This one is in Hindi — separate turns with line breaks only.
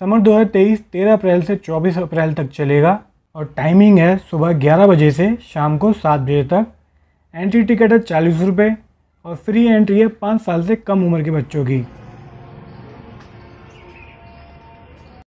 समर 2023 13 अप्रैल से 24 अप्रैल तक चलेगा और टाइमिंग है सुबह 11 बजे से शाम को 7 बजे तक एंट्री टिकट है चालीस रुपये और फ्री एंट्री है पाँच साल से कम उम्र के बच्चों की